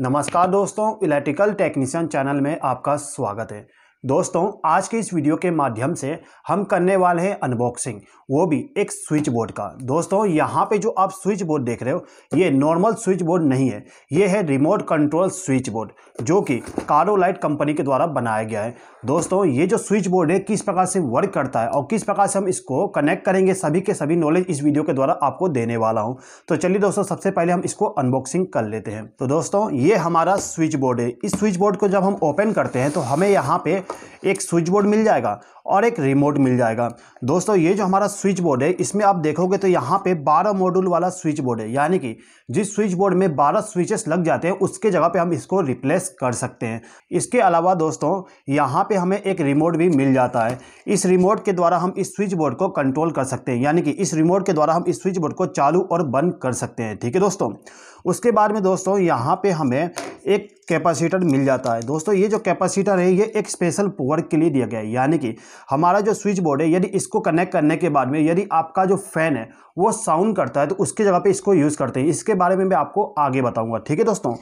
नमस्कार दोस्तों electrical technician channel में आपका स्वागत है दोस्तों आज के इस वीडियो के माध्यम से हम करने वाले हैं अनबॉक्सिंग वो भी एक स्विच बोर्ड का दोस्तों यहाँ पे जो आप स्विच बोर्ड देख रहे हो ये नॉर्मल स्विच बोर्ड नहीं है ये है रिमोट कंट्रोल स्विच बोर्ड जो कि कारोलाइट कंपनी के द्वारा बनाया गया है दोस्तों ये जो स्विच बोर्ड है किस प्रकार से वर्क करता है और किस प्रकार से हम इसको कनेक्ट करेंगे सभी के सभी नॉलेज इस वीडियो के द्वारा आपको देने वाला हूँ तो चलिए दोस्तों सबसे पहले हम इसको अनबॉक्सिंग कर लेते हैं तो दोस्तों ये हमारा स्विच बोर्ड है इस स्विच बोर्ड को जब हम ओपन करते हैं तो हमें यहाँ पर एक स्विच बोर्ड मिल जाएगा और एक रिमोट मिल जाएगा दोस्तों ये जो हमारा स्विच बोर्ड है इसमें आप देखोगे तो यहाँ पे 12 मॉड्यूल वाला स्विच बोर्ड है यानी कि जिस स्विच बोर्ड में 12 स्विचेस लग जाते हैं उसके जगह पे हम इसको रिप्लेस कर सकते हैं इसके अलावा दोस्तों यहाँ पे हमें एक रिमोट भी मिल जाता है इस रिमोट के द्वारा हम इस स्विच बोर्ड को कंट्रोल कर सकते हैं यानी कि इस रिमोट के द्वारा हम इस स्विच बोर्ड को चालू और बंद कर सकते हैं ठीक है दोस्तों उसके बाद में दोस्तों यहाँ पे हमें एक कैपेसिटर मिल जाता है दोस्तों ये जो कैपेसिटर है ये एक स्पेशल वर्क के लिए दिया गया है यानी कि हमारा जो स्विच बोर्ड है यदि इसको कनेक्ट करने के बाद में यदि आपका जो फैन है वो साउंड करता है तो उसके जगह पे इसको यूज़ करते हैं इसके बारे में मैं आपको आगे बताऊंगा ठीक है दोस्तों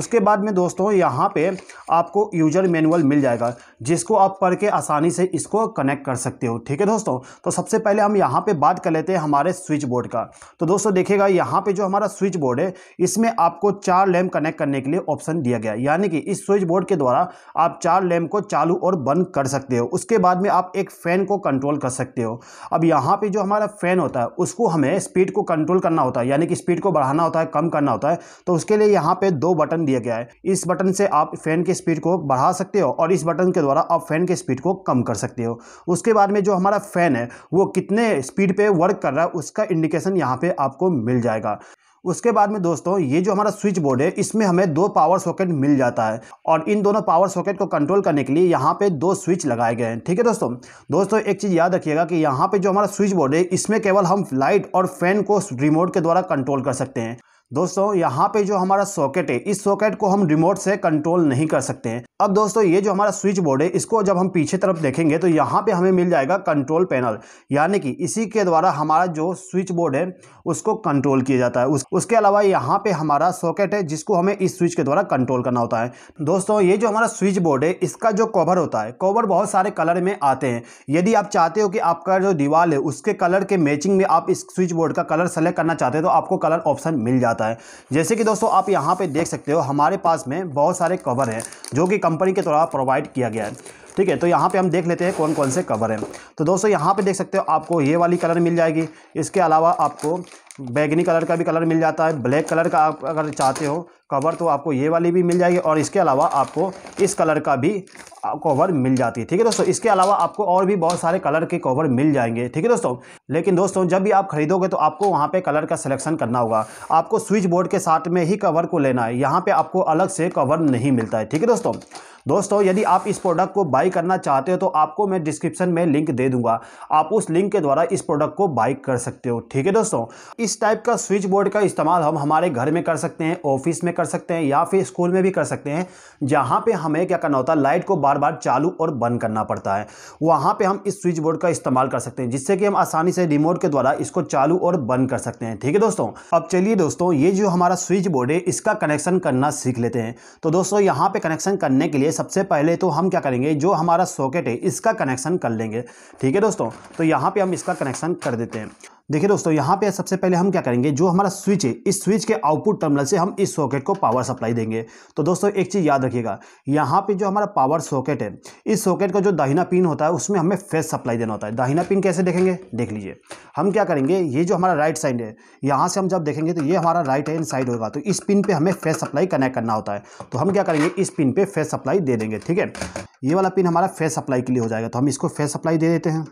उसके बाद में दोस्तों यहाँ पे आपको यूजर मैनुअल मिल जाएगा जिसको आप पढ़ के आसानी से इसको कनेक्ट कर सकते हो ठीक है दोस्तों तो सबसे पहले हम यहाँ पर बात कर लेते हैं हमारे स्विच बोर्ड का तो दोस्तों देखिएगा यहाँ पर जो हमारा स्विच बोर्ड है इसमें आपको चार लैम्प कनेक्ट करने के लिए ऑप्शन दिया गया यानी कि इस स्विच बोर्ड के द्वारा आप चार लैम्प को चालू और बंद कर सकते हो उसके बाद में आप एक फ़ैन को कंट्रोल कर सकते हो अब यहाँ पे जो हमारा फ़ैन होता है उसको हमें स्पीड को कंट्रोल करना होता है यानी कि स्पीड को बढ़ाना होता है कम करना होता है तो उसके लिए यहाँ पर दो बटन दिया गया है इस बटन से आप फ़ैन की स्पीड को बढ़ा सकते हो और इस बटन के द्वारा आप फ़ैन की स्पीड को कम कर सकते हो उसके बाद में जो हमारा फ़ैन है वो कितने स्पीड पर वर्क कर रहा है उसका इंडिकेशन यहाँ पर आपको मिल जाएगा उसके बाद में दोस्तों ये जो हमारा स्विच बोर्ड है इसमें हमें दो पावर सॉकेट मिल जाता है और इन दोनों पावर सॉकेट को कंट्रोल करने के लिए यहाँ पे दो स्विच लगाए गए हैं ठीक है दोस्तों दोस्तों एक चीज़ याद रखिएगा कि यहाँ पे जो हमारा स्विच बोर्ड है इसमें केवल हम लाइट और फैन को रिमोट के द्वारा कंट्रोल कर सकते हैं दोस्तों यहाँ पे जो हमारा सॉकेट है इस सॉकेट को हम रिमोट से कंट्रोल नहीं कर सकते हैं अब दोस्तों ये जो हमारा स्विच बोर्ड है इसको जब हम पीछे तरफ देखेंगे तो यहाँ पे हमें मिल जाएगा कंट्रोल पैनल यानी कि इसी के द्वारा हमारा जो स्विच बोर्ड है उसको कंट्रोल किया जाता है उस, उसके अलावा यहाँ पे हमारा सॉकेट है जिसको हमें इस स्विच के द्वारा कंट्रोल करना होता है दोस्तों ये जो हमारा स्विच बोर्ड है इसका जो कवर होता है कवर बहुत सारे कलर में आते हैं यदि आप चाहते हो कि आपका जो दीवार है उसके कलर के मैचिंग में आप इस स्विच बोर्ड का कलर सेलेक्ट करना चाहते हैं तो आपको कलर ऑप्शन मिल जाता है जाता है जैसे कि दोस्तों आप यहाँ पे देख सकते हो हमारे पास में बहुत सारे कवर हैं जो कि कंपनी के द्वारा प्रोवाइड किया गया है ठीक है तो यहाँ पे हम देख लेते हैं कौन कौन से कवर हैं तो दोस्तों यहाँ पे देख सकते हो आपको ये वाली कलर मिल जाएगी इसके अलावा आपको बैगनी कलर का भी कलर मिल जाता है ब्लैक कलर का आप अगर चाहते हो कवर तो आपको ये वाली भी मिल जाएगी और इसके अलावा आपको इस कलर का भी कवर मिल जाती है ठीक है दोस्तों इसके अलावा आपको और भी बहुत सारे कलर के कवर मिल जाएंगे ठीक है दोस्तों लेकिन दोस्तों जब भी आप खरीदोगे तो आपको वहाँ पे कलर का सिलेक्शन करना होगा आपको स्विच बोर्ड के साथ में ही कवर को लेना है यहाँ पर आपको अलग से कवर नहीं मिलता है ठीक है दोस्तों दोस्तों यदि आप इस प्रोडक्ट को बाई करना चाहते हो तो आपको मैं डिस्क्रिप्शन में लिंक दे दूंगा आप उस लिंक के द्वारा इस प्रोडक्ट को बाई कर सकते हो ठीक है दोस्तों इस टाइप का स्विच बोर्ड का इस्तेमाल हम हमारे घर में कर सकते हैं ऑफिस में कर सकते हैं या फिर स्कूल में भी कर सकते हैं जहाँ पर हमें क्या करना होता है लाइट को बार बार चालू और बंद करना पड़ता है वहाँ पर हम इस स्विच बोर्ड का इस्तेमाल कर सकते हैं जिससे कि हम आसानी से रिमोट के द्वारा इसको चालू और बंद कर सकते हैं ठीक है दोस्तों अब चलिए दोस्तों ये जो हमारा स्विच बोर्ड है इसका कनेक्शन करना सीख लेते हैं तो दोस्तों यहाँ पे कनेक्शन करने के लिए सबसे पहले तो हम क्या करेंगे जो हमारा सॉकेट है इसका कनेक्शन कर लेंगे ठीक है दोस्तों तो यहाँ पर हम इसका कनेक्शन कर देते हैं देखिए दोस्तों यहाँ पे सबसे पहले हम क्या करेंगे जो हमारा स्विच है इस स्विच के आउटपुट टर्मिनल से हम इस सॉकेट को पावर सप्लाई देंगे तो दोस्तों एक चीज़ याद रखिएगा यहाँ पे जो हमारा पावर सॉकेट है इस सॉकेट का जो दाहिना पिन होता है उसमें हमें फेस सप्लाई देना होता है दाहिना पिन कैसे देखेंगे देख लीजिए हम क्या करेंगे ये जो हमारा राइट साइड है यहाँ से हम जब देखेंगे तो ये हमारा राइट हैंड साइड होगा तो इस पिन पर हमें फेस सप्लाई कनेक्ट करना होता है तो हम क्या करेंगे इस पिन पर फेस सप्लाई दे देंगे ठीक है ये वाला पिन हमारा फेस सप्लाई के लिए हो जाएगा तो हम इसको फेस सप्लाई दे देते हैं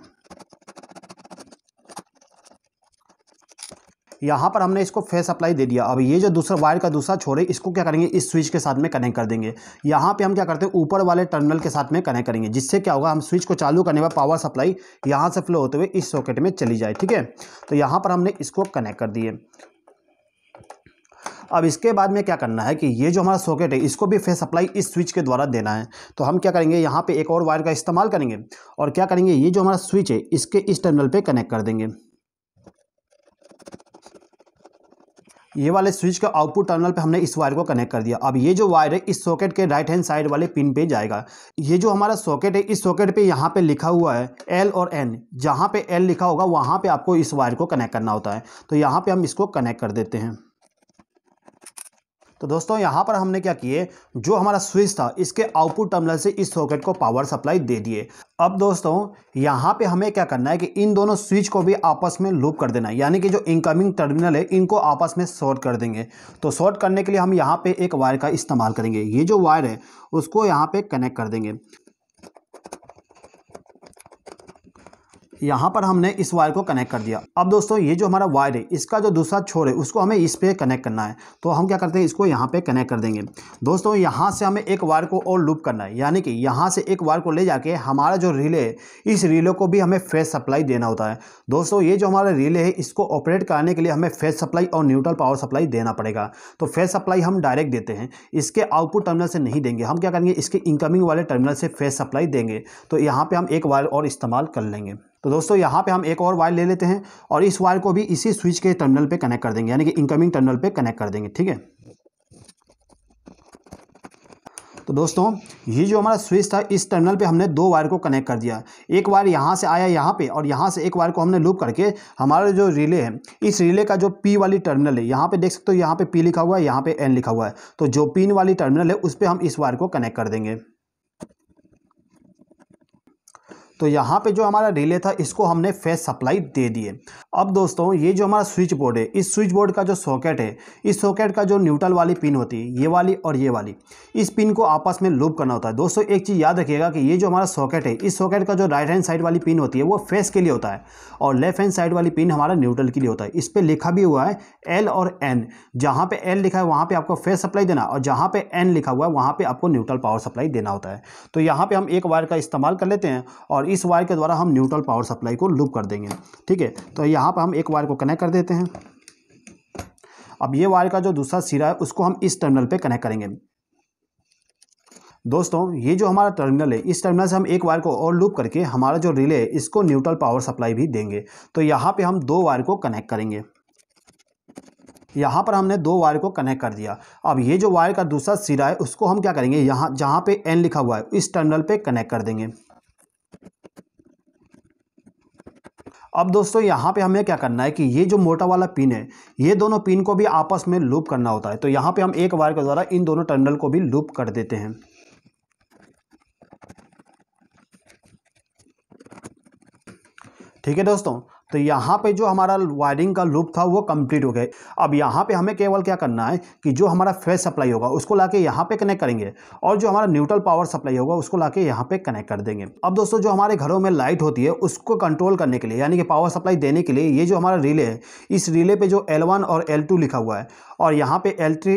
यहाँ पर हमने इसको फेस सप्लाई दे दिया अब ये जो दूसरा वायर का दूसरा छोर है इसको क्या करेंगे इस स्विच के साथ में कनेक्ट कर देंगे यहाँ पे हम क्या करते हैं ऊपर वाले टर्मिनल के साथ में कनेक्ट करेंगे जिससे क्या होगा हम स्विच को चालू करने पर पावर सप्लाई यहाँ से फ्लो होते हुए इस सॉकेट में चली जाए ठीक है तो यहाँ पर हमने इसको कनेक्ट कर दिए अब इसके बाद में क्या करना है कि ये जो हमारा सॉकेट है इसको भी फेस सप्लाई इस स्विच के द्वारा देना है तो हम क्या करेंगे यहाँ पे एक और वायर का इस्तेमाल करेंगे और क्या करेंगे ये जो हमारा स्विच है इसके इस टर्मिनल पे कनेक्ट कर देंगे ये वाले स्विच का आउटपुट टर्मिनल पे हमने इस वायर को कनेक्ट कर दिया अब ये जो वायर है इस सॉकेट के राइट हैंड साइड वाले पिन पे जाएगा ये जो हमारा सॉकेट है इस सॉकेट पे यहाँ पे लिखा हुआ है एल और एन जहाँ पे एल लिखा होगा वहाँ पे आपको इस वायर को कनेक्ट करना होता है तो यहाँ पे हम इसको कनेक्ट कर देते हैं तो दोस्तों यहाँ पर हमने क्या किए जो हमारा स्विच था इसके आउटपुट टर्मिनल से इस सॉकेट को पावर सप्लाई दे दिए अब दोस्तों यहाँ पे हमें क्या करना है कि इन दोनों स्विच को भी आपस में लूप कर देना है यानी कि जो इनकमिंग टर्मिनल है इनको आपस में शॉर्ट कर देंगे तो शॉर्ट करने के लिए हम यहाँ पर एक वायर का इस्तेमाल करेंगे ये जो वायर है उसको यहाँ पर कनेक्ट कर देंगे यहाँ पर हमने इस वायर को कनेक्ट कर दिया अब दोस्तों ये जो हमारा वायर है इसका जो दूसरा छोर है उसको हमें इस पर कनेक्ट करना है तो हम क्या करते हैं इसको यहाँ पे कनेक्ट कर देंगे दोस्तों यहाँ से हमें एक वायर को और लूप करना है यानी कि यहाँ से एक वायर को ले जाके हमारा जो रिले है इस रिले को भी हमें फेस सप्लाई देना होता है दोस्तों ये जो हमारा रिले है इसको ऑपरेट करने के लिए हमें फेस सप्लाई और न्यूट्रल पावर सप्लाई देना पड़ेगा तो फेस सप्लाई हम डायरेक्ट देते हैं इसके आउटपुट टर्मिनल से नहीं देंगे हम क्या करेंगे इसके इनकमिंग वाले टर्मिनल से फेस सप्लाई देंगे तो यहाँ पर हम एक वायर और इस्तेमाल कर लेंगे तो दोस्तों यहाँ पे हम एक और वायर ले लेते हैं और इस वायर को भी इसी स्विच के टर्मिनल पे कनेक्ट कर देंगे यानी कि इनकमिंग टर्मिनल पे कनेक्ट कर देंगे ठीक है तो दोस्तों ये जो हमारा स्विच था इस टर्मिनल पे हमने दो वायर को कनेक्ट कर दिया एक वायर यहाँ से आया यहाँ पे और यहाँ से एक वायर को हमने लूप करके हमारा जो रिले है इस रिले का जो पी वाली टर्मिनल है यहाँ पे देख सकते हो यहाँ पे पी लिखा हुआ है यहाँ पे एन लिखा हुआ है तो जो पिन वाली टर्मिनल है उस पर हम इस वायर को कनेक्ट कर देंगे तो यहाँ पे जो हमारा रिले था इसको हमने फेस सप्लाई दे दिए अब दोस्तों ये जो हमारा स्विच बोर्ड है इस स्विच बोर्ड का जो सॉकेट है इस सॉकेट का जो न्यूट्रल वाली पिन होती है ये वाली और ये वाली इस पिन को आपस में लूप करना होता है दोस्तों एक चीज़ याद रखिएगा कि ये जो हमारा सॉकेट है इस सॉकेट का जो राइट हैंड साइड वाली पिन होती है वो फेस के लिए होता है और लेफ्ट हैंड साइड वाली पिन हमारा न्यूट्रल के लिए होता है इस पर लिखा भी हुआ है एल और एन जहाँ पर एल लिखा है वहाँ पर आपको फेस सप्लाई देना और जहाँ पर एन लिखा हुआ है वहाँ पर आपको न्यूट्रल पावर सप्लाई देना होता है तो यहाँ पर हम एक वायर का इस्तेमाल कर लेते हैं और और इस वायर के द्वारा हम न्यूट्रल पावर सप्लाई को लूप कर देंगे ठीक है तो यहाँ पर हम एक वायर को कनेक्ट कर देते हैं अब ये वायर का जो दूसरा सिरा है उसको हम इस टर्मिनल पर कनेक्ट करेंगे दोस्तों ये जो हमारा टर्मिनल है इस टर्मिनल से हम एक वायर को और लूप करके हमारा जो रिले है इसको न्यूट्रल पावर सप्लाई भी देंगे तो यहाँ पे हम दो वायर को कनेक्ट करेंगे यहाँ पर हमने दो वायर को कनेक्ट कर दिया अब ये जो वायर का दूसरा सिरा है उसको हम क्या करेंगे यहाँ जहाँ पे एन लिखा हुआ है इस टर्मिनल पे कनेक्ट कर देंगे अब दोस्तों यहाँ पे हमें क्या करना है कि ये जो मोटा वाला पिन है ये दोनों पिन को भी आपस में लूप करना होता है तो यहाँ पे हम एक वायर के द्वारा इन दोनों टर्मिनल को भी लूप कर देते हैं ठीक है दोस्तों तो यहाँ पे जो हमारा वायरिंग का लूप था वो कंप्लीट हो गया अब यहाँ पे हमें केवल क्या करना है कि जो हमारा फेस सप्लाई होगा उसको लाके यहाँ पे कनेक्ट करेंगे और जो हमारा न्यूट्रल पावर सप्लाई होगा उसको लाके यहाँ पे कनेक्ट कर देंगे अब दोस्तों जो हमारे घरों में लाइट होती है उसको कंट्रोल करने के लिए यानी कि पावर सप्लाई देने के लिए ये जो हमारा रिले है इस रिले पर जो एल और एल लिखा हुआ है और यहाँ पे एल थ्री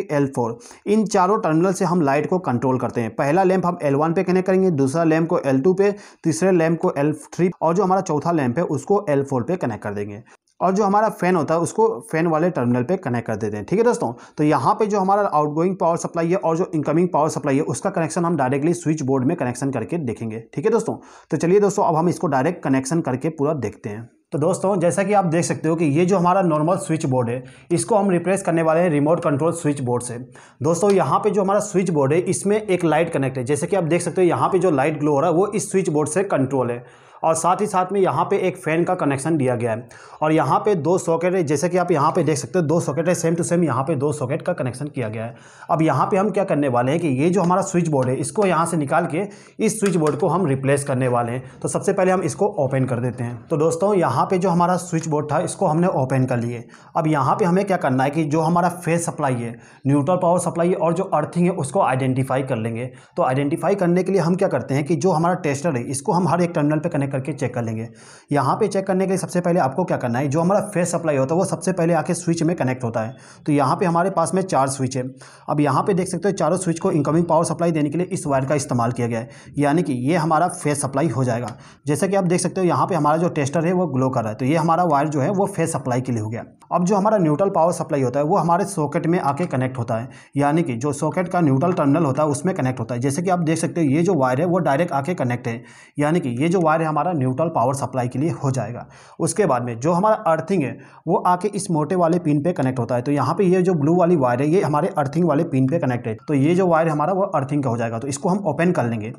इन चारों टर्मिनल से हम लाइट को कंट्रोल करते हैं पहला लैंप हम एल पे कनेक्ट करेंगे दूसरा लैंप को एल पे तीसरे लैंप को एल और जो हमारा चौथा लैंप है उसको एल पे कनेक्ट कर देंगे और जो हमारा फैन होता है उसको फैन वाले टर्मिनल पे कनेक्ट कर देते हैं ठीक है दोस्तों तो यहाँ पे जो हमारा आउटगोइंग पावर सप्लाई है और जो इनकमिंग पावर सप्लाई है उसका कनेक्शन हम डायरेक्टली स्विच बोर्ड में कनेक्शन करके देखेंगे ठीक है दोस्तों तो चलिए दोस्तों अब हम इसको डायरेक्ट कनेक्शन करके पूरा देखते हैं तो दोस्तों जैसा कि आप देख सकते हो कि ये जो हमारा नॉर्मल स्विच बोर्ड है इसको हम रिप्लेस करने वाले हैं रिमोट कंट्रोल स्विच बोर्ड से दोस्तों यहाँ पे जो हमारा स्विच बोर्ड है इसमें एक लाइट कनेक्ट है जैसे कि आप देख सकते हो यहाँ पे जो लाइट ग्लो हो रहा है वो इस स्विच बोर्ड से कंट्रोल है और साथ ही साथ में यहाँ पे एक फ़ैन का कनेक्शन दिया गया है और यहाँ पे दो सॉकेट है जैसे कि आप यहाँ पे देख सकते हो दो सॉकेट है सेम टू सेम यहाँ पे दो सॉकेट का कनेक्शन किया गया है अब यहाँ पे हम क्या करने वाले हैं कि ये जो हमारा स्विच बोर्ड है इसको यहाँ से निकाल के इस स्विच बोर्ड को हम रिप्लेस करने वाले हैं तो सबसे पहले हम इसको ओपन कर देते हैं तो दोस्तों यहाँ पर जो हमारा स्विच बोर्ड था इसको हमने ओपन कर लिए अब यहाँ पर हमें क्या करना है कि जो हमारा फेस सप्लाई है न्यूट्रल पावर सप्लाई और जो अर्थिंग है उसको आइडेंटिफाई कर लेंगे तो आइडेंटिफाई करने के लिए हम क्या करते हैं कि जो हमारा टेस्टर है इसको हम हर एक टर्मिनल पर कनेक्ट में करके चेक कर लेंगे यहाँ पे चेक करने के लिए सबसे पहले आपको क्या करना है जो हमारा फेस सप्लाई होता है वो सबसे पहले आके स्विच में कनेक्ट होता है तो यहाँ पे हमारे पास में चार स्विच है अब यहाँ पे देख सकते हो चारों स्विच को इनकमिंग पावर सप्लाई देने के लिए इस वायर का इस्तेमाल किया गया है यानी कि ये हमारा फेस सप्लाई हो जाएगा जैसे कि आप देख सकते हो यहाँ पर हमारा जो टेस्टर है वो ग्लो कर रहा है तो ये हमारा वायर जो है वो फेस सप्लाई के लिए हो गया अब जो हमारा न्यूट्रल पावर सप्लाई होता है वो हमारे सॉकेट में आके कनेक्ट होता है यानी कि जो सॉकेट का न्यूट्रल टर्मिनल होता है उसमें कनेक्ट होता है जैसे कि आप देख सकते हो ये जो वायर है वो डायरेक्ट आके कनेक्ट है यानी कि ये जो वायर है हमारा न्यूट्रल पावर सप्लाई के लिए हो जाएगा उसके बाद में जो हमारा अर्थिंग है वो आके इस मोटे वाले पिन पे कनेक्ट होता है तो यहाँ पे ये जो ब्लू वाली वायर है ये हमारे अर्थिंग वाले पिन पे कनेक्ट है तो ये जो वायर हमारा वो अर्थिंग का हो जाएगा तो इसको हम ओपन कर लेंगे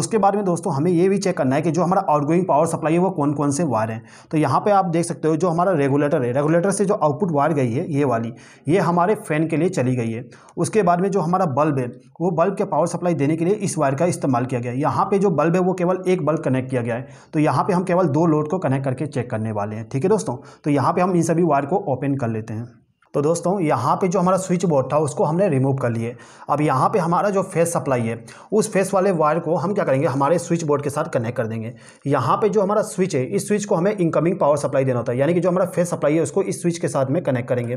उसके बाद में दोस्तों हमें ये भी चेक करना है कि जो हमारा आउटगोइंग पावर सप्लाई है वो कौन कौन से वायर हैं तो यहाँ पर आप देख सकते हो जो हमारा रेगुलेटर है रेगुलेटर से जो आउटपुट वायर गई है ये वाली ये हमारे फैन के लिए चली गई है उसके बाद में जो हमारा बल्ब है वो बल्ब के पावर सप्लाई देने के लिए इस वायर का इस्तेमाल किया गया है यहाँ पर जो बल्ब है वो केवल एक बल्ब कनेक्ट किया गया है तो यहाँ पे हम केवल दो लोड को कनेक्ट करके चेक करने वाले हैं ठीक है दोस्तों तो यहाँ पे हम इन सभी वायर को ओपन कर लेते हैं तो दोस्तों यहाँ पे जो हमारा स्विच बोर्ड था उसको हमने रिमूव कर लिए अब यहाँ पे हमारा जो फेस सप्लाई है उस फेस वाले वायर को हम क्या करेंगे हमारे स्विच बोर्ड के साथ कनेक्ट कर देंगे यहाँ पे जो हमारा स्विच है इस स्विच को हमें इनकमिंग पावर सप्लाई देना होता है यानी कि जो हमारा फेस सप्लाई है उसको इस स्विच के साथ में कनेक्ट करेंगे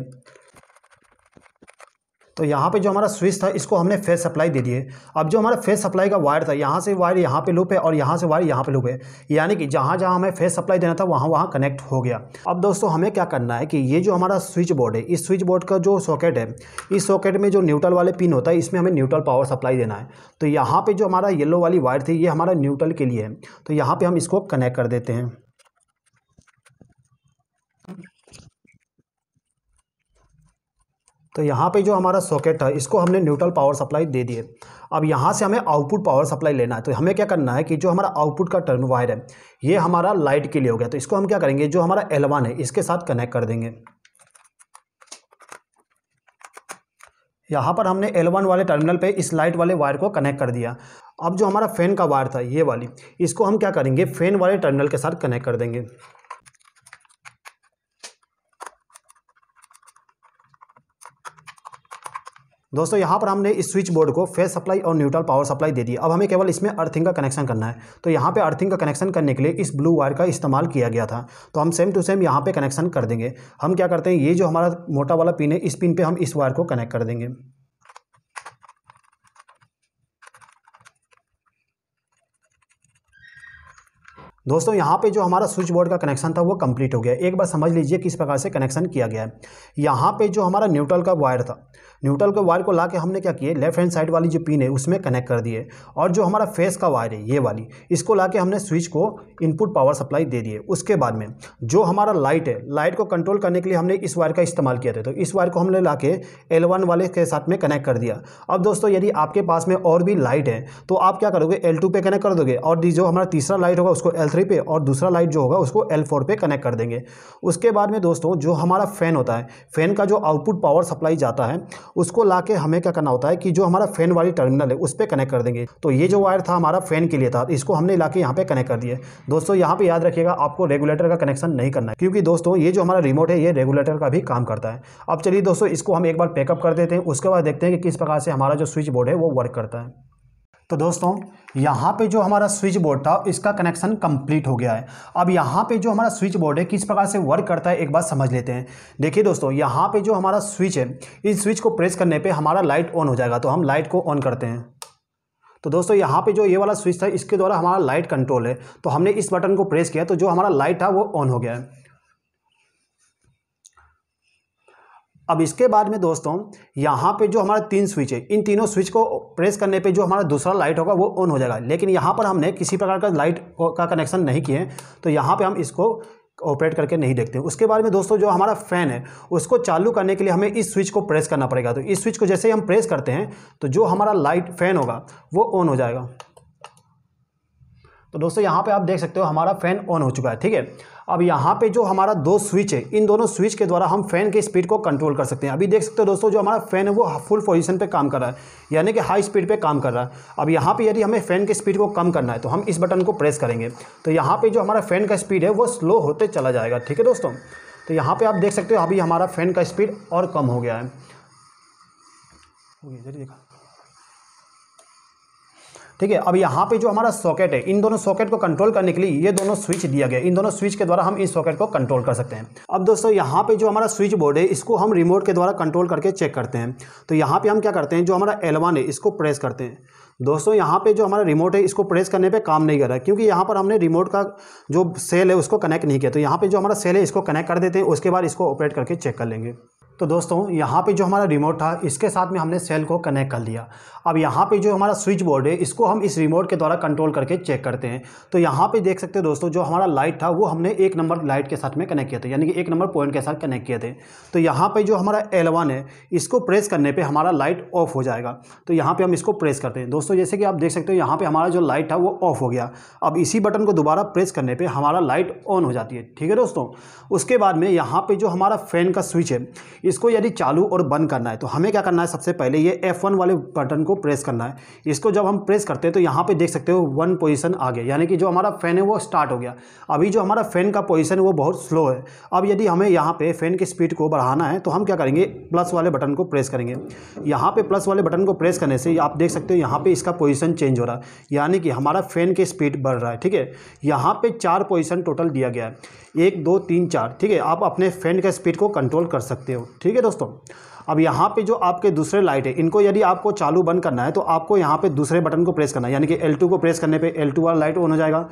तो यहाँ पे जो हमारा स्विच था इसको हमने फेस सप्लाई दे दिए अब जो हमारा फेस सप्लाई का वायर था यहाँ से वायर यहाँ पे लूप है और यहाँ से वायर यहाँ पे लूप है यानी कि जहाँ जहाँ हमें फेस सप्लाई देना था वहाँ वहाँ कनेक्ट हो गया अब दोस्तों हमें क्या करना है कि ये जो हमारा स्विच बोर्ड है इस स्विच बोर्ड का जो सॉकेट है इस सॉकेट में जो न्यूट्रल वाले पिन होता है इसमें हमें न्यूट्रल पावर सप्लाई देना है तो यहाँ पर जो हमारा येलो वाली वायर थी ये हमारा न्यूट्रल के लिए है तो यहाँ पर हम इसको कनेक्ट कर देते हैं तो यहाँ पे जो हमारा सॉकेट है इसको हमने न्यूट्रल पावर सप्लाई दे दिए अब यहाँ से हमें आउटपुट पावर सप्लाई लेना है तो हमें क्या करना है कि जो हमारा आउटपुट का टर्न वायर है ये हमारा लाइट के लिए हो गया तो इसको हम क्या करेंगे जो हमारा एलवान है इसके साथ कनेक्ट कर देंगे यहाँ पर हमने L1 वाले टर्मिनल पे इस लाइट वाले वायर को कनेक्ट कर दिया अब जो हमारा फ़ैन का वायर था ये वाली इसको हम क्या करेंगे फ़ैन वाले टर्मिनल के साथ कनेक्ट कर देंगे दोस्तों यहाँ पर हमने इस स्विच बोर्ड को फेस सप्लाई और न्यूट्रल पावर सप्लाई दे दी अब हमें केवल इसमें अर्थिंग का कनेक्शन करना है तो यहाँ पे अर्थिंग का कनेक्शन करने के लिए इस ब्लू वायर का इस्तेमाल किया गया था तो हम सेम टू सेम यहाँ पे कनेक्शन कर देंगे हम क्या करते हैं ये जो हमारा मोटा वाला पिन है इस पिन पर हम इस वायर को कनेक्ट कर देंगे दोस्तों यहाँ पे जो हमारा स्विच बोर्ड का कनेक्शन था वो कंप्लीट हो गया एक बार समझ लीजिए किस प्रकार से कनेक्शन किया गया है यहाँ पे जो हमारा न्यूट्रल का वायर था न्यूट्रल के वायर को ला के हमने क्या किए लेफ्ट हैंड साइड वाली जो पिन है उसमें कनेक्ट कर दिए और जो हमारा फेस का वायर है ये वाली इसको ला के हमने स्विच को इनपुट पावर सप्लाई दे दिए उसके बाद में जो हमारा लाइट है लाइट को कंट्रोल करने के लिए हमने इस वायर का इस्तेमाल किया था तो इस वायर को हमने ला के एल वाले के साथ में कनेक्ट कर दिया अब दोस्तों यदि आपके पास में और भी लाइट है तो आप क्या करोगे एल पे कनेक्ट कर दोगे और जो हमारा तीसरा लाइट होगा उसको एल पे और दूसरा लाइट जो होगा उसको एल पे कनेक्ट कर देंगे उसके बाद में दोस्तों जो हमारा फ़ैन होता है फ़ैन का जो आउटपुट पावर सप्लाई जाता है उसको ला के हमें क्या करना होता है कि जो हमारा फैन वाली टर्मिनल है उस पर कनेक्ट कर देंगे तो ये जो वायर था हमारा फैन के लिए था इसको हमने ला के यहाँ पर कनेक्ट कर दिए दोस्तों यहाँ पर याद रखिएगा आपको रेगुलेटर का कनेक्शन नहीं करना है क्योंकि दोस्तों ये जो हमारा रिमोट है ये रेगुलेटर का भी काम करता है अब चलिए दोस्तों इसको हम एक बार पैकअप कर देते हैं उसके बाद देखते हैं कि किस प्रकार से हमारा जो स्विच बोर्ड है वो वर्क करता है तो दोस्तों यहाँ पे जो हमारा स्विच बोर्ड था इसका कनेक्शन कंप्लीट हो गया है अब यहाँ पे जो हमारा स्विच बोर्ड है किस प्रकार से वर्क करता है एक बात समझ लेते हैं देखिए दोस्तों यहाँ पे जो हमारा स्विच है इस स्विच को प्रेस करने पे हमारा लाइट ऑन हो जाएगा तो हम लाइट को ऑन करते हैं तो दोस्तों यहाँ पे जो ये वाला स्विच था इसके द्वारा हमारा लाइट कंट्रोल है तो हमने इस बटन को प्रेस किया तो जो हमारा लाइट था वो ऑन हो गया है अब इसके बाद में दोस्तों यहाँ पे जो हमारा तीन स्विच है इन तीनों स्विच को प्रेस करने पे जो हमारा दूसरा लाइट होगा वो ऑन हो जाएगा लेकिन यहाँ पर हमने किसी प्रकार का लाइट का कनेक्शन नहीं किए तो यहाँ पे हम इसको ऑपरेट करके नहीं देखते उसके बाद में दोस्तों जो हमारा फ़ैन है उसको चालू करने के लिए हमें इस स्विच को प्रेस करना पड़ेगा तो इस स्विच को जैसे ही हम प्रेस करते हैं तो जो हमारा लाइट फ़ैन होगा वो ऑन हो जाएगा तो दोस्तों यहाँ पे आप देख सकते हो हमारा फ़ैन ऑन हो चुका है ठीक है अब यहाँ पे जो हमारा दो स्विच है इन दोनों स्विच के द्वारा हम फैन की स्पीड को कंट्रोल कर सकते हैं अभी देख सकते हो दोस्तों जो हमारा फैन है वो फुल पोजीशन पे काम कर रहा है यानी कि हाई स्पीड पे काम कर रहा है अब यहाँ पे यदि हमें फैन के स्पीड को कम करना है तो हम इस बटन को प्रेस करेंगे तो यहाँ पर जो हमारा फैन का स्पीड है वो स्लो होते चला जाएगा ठीक है दोस्तों तो यहाँ पर आप देख सकते हो अभी हमारा फैन का स्पीड और कम हो गया है देखा ठीक है अब यहाँ पे जो हमारा सॉकेट है इन दोनों सॉकेट को कंट्रोल करने के लिए ये दोनों स्विच दिया गया इन दोनों स्विच के द्वारा हम इस सॉकेट को कंट्रोल कर सकते हैं अब दोस्तों यहाँ पे जो हमारा स्विच बोर्ड है इसको हम रिमोट के द्वारा कंट्रोल करके चेक करते हैं तो यहाँ पे हम क्या करते हैं जो हमारा एलवान है इसको प्रेस करते हैं दोस्तों यहाँ पे जो हमारा रिमोट है इसको प्रेस करने पे काम नहीं कर रहा है क्योंकि यहाँ पर हमने रिमोट का जो सेल है उसको कनेक्ट नहीं किया तो यहाँ पे जो हमारा सेल है इसको कनेक्ट कर देते हैं उसके बाद इसको ऑपरेट करके चेक कर लेंगे तो दोस्तों यहाँ पे जो हमारा रिमोट था इसके साथ में हमने सेल को कनेक्ट कर लिया अब यहाँ पे जो हमारा स्विच बोर्ड है इसको हम इस रिमोट के द्वारा कंट्रोल करके चेक करते हैं तो यहाँ पे देख सकते हो दोस्तों जो हमारा लाइट था वो हमने एक नंबर लाइट के साथ में कनेक्ट किया था यानी कि एक नंबर पॉइंट के साथ कनेक्ट किए थे तो यहाँ पर जो हमारा एल है इसको प्रेस करने पर हमारा लाइट ऑफ हो जाएगा तो यहाँ पर हम इसको प्रेस करते हैं दोस्तों जैसे कि आप देख सकते हो यहाँ पर हमारा जो लाइट था वो ऑफ हो गया अब इसी बटन को दोबारा प्रेस करने पर हमारा लाइट ऑन हो जाती है ठीक है दोस्तों उसके बाद में यहाँ पर जो हमारा फ़ैन का स्विच है इसको यदि चालू और बंद करना है तो हमें क्या करना है सबसे पहले ये F1 वाले बटन को प्रेस करना है इसको जब हम प्रेस करते हैं तो यहाँ पे देख सकते हो वन पोजीशन आ गया यानी कि जो हमारा फ़ैन है वो स्टार्ट हो गया अभी जो हमारा फ़ैन का पोजीशन है वो बहुत स्लो है अब यदि हमें यहाँ पे फ़ैन की स्पीड को बढ़ाना है तो हम क्या करेंगे प्लस वाले बटन को प्रेस करेंगे यहाँ पर प्लस वाले बटन को प्रेस करने से आप देख सकते हो यहाँ पर इसका पोजिशन चेंज हो रहा है यानी कि हमारा फ़ैन की स्पीड बढ़ रहा है ठीक है यहाँ पर चार पोजिशन टोटल दिया गया है एक दो तीन चार ठीक है आप अपने फ़ैन का स्पीड को कंट्रोल कर सकते हो ठीक है दोस्तों अब यहाँ पे जो आपके दूसरे लाइट है इनको यदि आपको चालू बंद करना है तो आपको यहाँ पे दूसरे बटन को प्रेस करना है यानी कि L2 को प्रेस करने पे L2 वाला लाइट ऑन हो जाएगा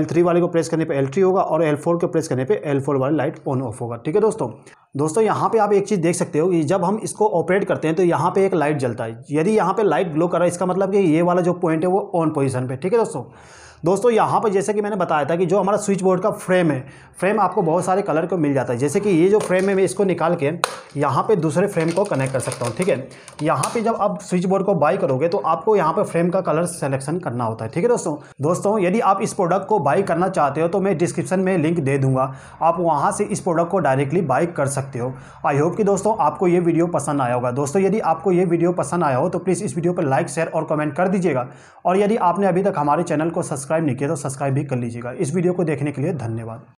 L3 वाले को प्रेस करने पे L3 होगा और L4 को प्रेस करने पे L4 वाला लाइट ऑन ऑफ होगा ठीक है दोस्तों दोस्तों यहाँ पे आप एक चीज़ देख सकते हो कि जब हम इसको ऑपरेट करते हैं तो यहाँ पे एक लाइट जलता है यदि यहाँ पे लाइट ग्लो कर रहा है इसका मतलब कि ये वाला जो पॉइंट है वो ऑन पोजीशन पे ठीक है दोस्तों दोस्तों यहाँ पर जैसे कि मैंने बताया था कि जो हमारा स्विच बोर्ड का फ्रेम है फ्रेम आपको बहुत सारे कलर को मिल जाता है जैसे कि ये जो फ्रेम है मैं इसको निकाल के यहाँ पर दूसरे फ्रेम को कनेक्ट कर सकता हूँ ठीक है यहाँ पर जब आप स्विच बोर्ड को बाई करोगे तो आपको यहाँ पर फ्रेम का कलर सेलेक्शन करना होता है ठीक है दोस्तों दोस्तों यदि आप इस प्रोडक्ट को बाई करना चाहते हो तो मैं डिस्क्रिप्शन में लिंक दे दूँगा आप वहाँ से इस प्रोडक्ट को डायरेक्टली बाई कर सकते हो आई होप कि दोस्तों आपको ये वीडियो पसंद आया होगा दोस्तों यदि आपको ये वीडियो पसंद आया हो तो प्लीज़ इस वीडियो पर लाइक शेयर और कमेंट कर दीजिएगा और यदि आपने अभी तक हमारे चैनल को सब्सक्राइब सब्सक्राइब नहीं किया तो सब्सक्राइब भी कर लीजिएगा इस वीडियो को देखने के लिए धन्यवाद